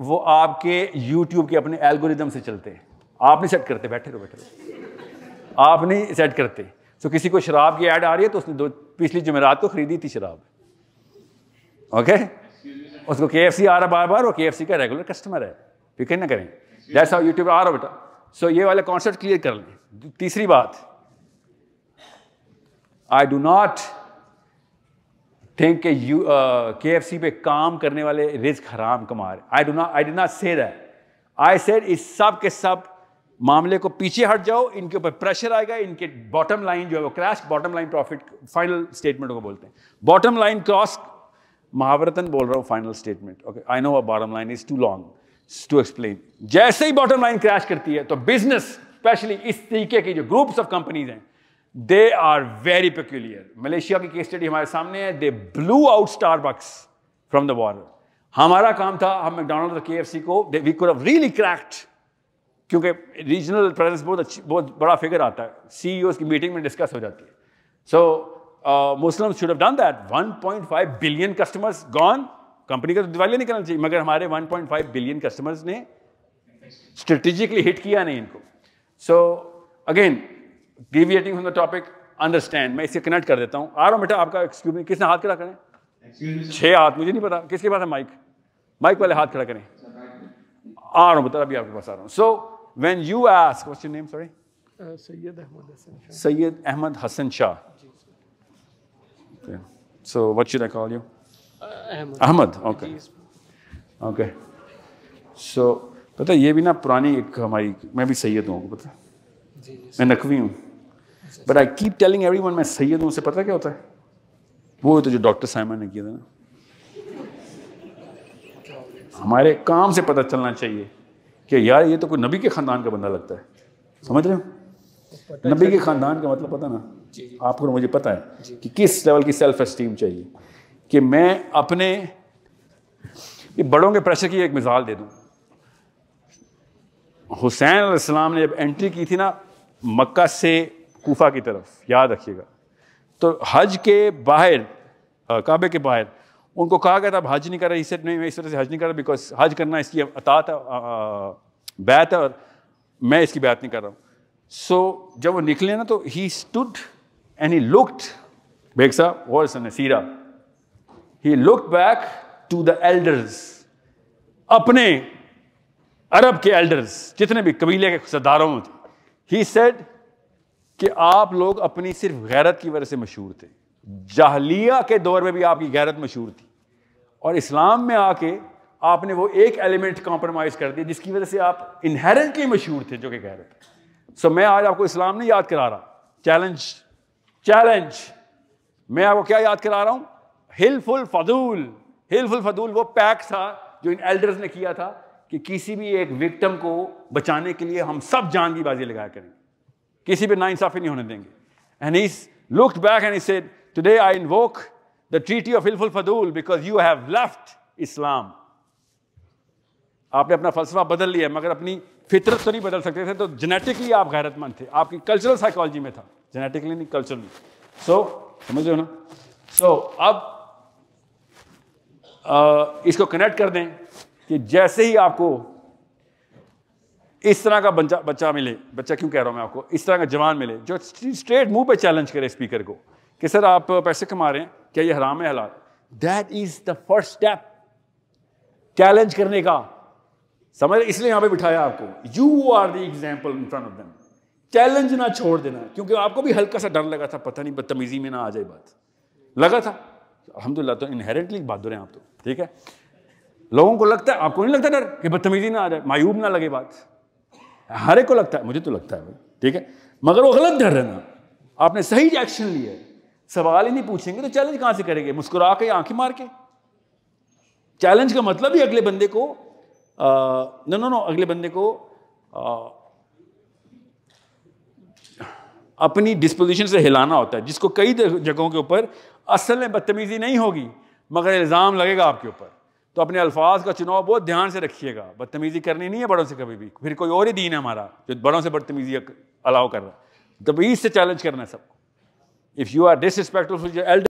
वो आपके यूट्यूब के अपने एल्गोरिदम से चलते हैं आप नहीं सेट करते बैठे रहो बैठे रहो आप नहीं सेट करते तो किसी को शराब की ऐड आ रही है तो उसने दो पिछली जुमेरात को खरीदी थी शराब ओके उसको के आ रहा बार बार और के का रेगुलर कस्टमर है फिक्र ना करें जैसा यूट्यूब आ रहा बेटा सो ये वाला कॉन्सेप्ट क्लियर कर लें तीसरी बात I do not think you K F C पे काम करने वाले रिस्क हराम कमा रहे I do not I do not say that I said इस सब के सब मामले को पीछे हट जाओ इनके ऊपर प्रेशर आएगा इनके बॉटम लाइन जो है वो crash bottom line profit final statement को बोलते हैं बॉटम लाइन क्रॉस महावरतन बोल रहा हूँ final statement okay I know a bottom line is too long to explain जैसे ही बॉटम लाइन क्रैश करती है तो बिजनेस स्पेशली इस तरीके की जो ग्रुप्स ऑफ कंपनीज हैं they are very peculiar Malaysia की केस स्टडी हमारे सामने है they blew out Starbucks from the border हमारा काम था हम मैकडोनल्ड के एफ सी को वी कुड रियली क्रैक्ट क्योंकि रीजनल प्रेजेंस बहुत अच्छी बहुत बड़ा फिगर आता है सी e की मीटिंग में डिस्कस हो जाती है so Muslim should have done that 1.5 billion customers gone company का तो दिवालिया निकलना चाहिए मगर हमारे 1.5 बिलियन कस्टमर्स ने स्ट्रेटेजिकली हिट किया नहीं इनको so so, again deviating from the topic understand मैं इसे कनेक्ट कर देता हूँ आ रहा बेटा आपका एक्सक्यूज में किसने हाथ खड़ा करें छः हाथ मुझे नहीं पता किसके पास है माइक माइक वाले हाथ खड़ा करें आ रहा हूँ बता अभी आपके पास आ रहा हूँ so when you ask what's name sorry Syed Ahmed Hasan Syed Ahmed Hasan Shah so what should I call you Ahmed okay okay so पता ये भी ना पुरानी एक हमारी मैं भी सैयद हूँ पता मैं नकवी हूँ but I keep telling everyone मैं सही है तो उनसे पता क्या होता है वो तो जो डॉक्टर साइमन ने किया था ना हमारे काम से पता चलना चाहिए कि यार ये तो कोई नबी के ख़ानदान का बंदा लगता है समझ रहे हो नबी के ख़ानदान का मतलब पता ना आपको मुझे पता है कि किस लेवल की सेल्फ एस्टीम चाहिए कि मैं अपने ये बड़ों के प्रेशर की एक मिसाल दे दूं हुसैन ने जब एंट्री की थी ना मक्का से कोफा की तरफ याद रखिएगा तो हज के बाहर काबे के बाहर उनको कहा गया था अब हज नहीं कर रहा इस नहीं मैं इस तरह से हज नहीं कर रहा बिकॉज हज करना इसकी अतात है बैत है और मैं इसकी बैत नहीं कर रहा हूँ सो so, जब वो निकले ना तो he stood and he looked Baig sahab versus सीरा he look back to the elders अपने अरब के एल्डर्स जितने भी कबीले के सरदारों थे ही सेड कि आप लोग अपनी सिर्फ गैरत की वजह से मशहूर थे जाहलिया के दौर में भी आपकी गैरत मशहूर थी और इस्लाम में आके आपने वो एक एलिमेंट कॉम्प्रोमाइज़ कर दिया जिसकी वजह से आप इनहेरेंटली मशहूर थे जो कि गैरत सो मैं आज आपको इस्लाम नहीं याद करा रहा चैलेंज चैलेंज मैं आपको क्या याद करा रहा हूँ हिलफुल फजूल हिलफुल फजूल वो पैक था जो इन एल्डर्स ने किया था कि किसी भी एक विक्टम को बचाने के लिए हम सब जान की बाजी लगाया करेंगे किसी पे नाइंसाफी नहीं होने देंगे and he looked back and he said today I invoke the treaty of Hilful Fudul because you have left Islam आपने अपना फलसफा बदल लिया मगर अपनी फितरत तो नहीं बदल सकते थे तो जेनेटिकली आप गैरतमंद थे आपकी कल्चरल साइकोलॉजी में था जेनेटिकली नहीं कल्चरली सो so, समझ रहे हो ना सो so, अब आ, इसको कनेक्ट कर दें कि जैसे ही आपको इस तरह का बच्चा बच्चा मिले बच्चा क्यों कह रहा हूँ मैं आपको इस तरह का जवान मिले जो स्ट्रेट मुंह पे चैलेंज करे स्पीकर को कि सर आप पैसे कमा रहे हैं क्या ये हराम है हलाल that is the first step challenge करने का समझ इसलिए यहां पे बिठाया आपको you are the example in front of them challenge ना छोड़ देना क्योंकि आपको भी हल्का सा डर लगा था पता नहीं बदतमीजी में ना आ जाए बात लगा था अलहमदिल्ला तो इनहेरेंटली बहादुर हैं आप तो ठीक है लोगों को लगता है आपको नहीं लगता डर कि बदतमीजी ना आ जाए मायूब ना लगे बात हर एक को लगता है मुझे तो लगता है ठीक है मगर वो गलत डर है ना आपने सही एक्शन लिया है सवाल ही नहीं पूछेंगे तो चैलेंज कहाँ से करेंगे मुस्कुरा के आंखें मार के चैलेंज का मतलब ही अगले बंदे को नो नो नो अगले बंदे को आ, अपनी डिस्पोजिशन से हिलाना होता है जिसको कई जगहों के ऊपर असल में बदतमीजी नहीं होगी मगर इल्ज़ाम लगेगा आपके ऊपर तो अपने अल्फाज का चुनाव बहुत ध्यान से रखिएगा बदतमीज़ी करनी नहीं है बड़ों से कभी भी फिर कोई और ही दीन है हमारा जो बड़ों से बदतमीज़ी अलाउ कर रहा है तभी तो से चैलेंज करना है सबको if you are disrespectful Elder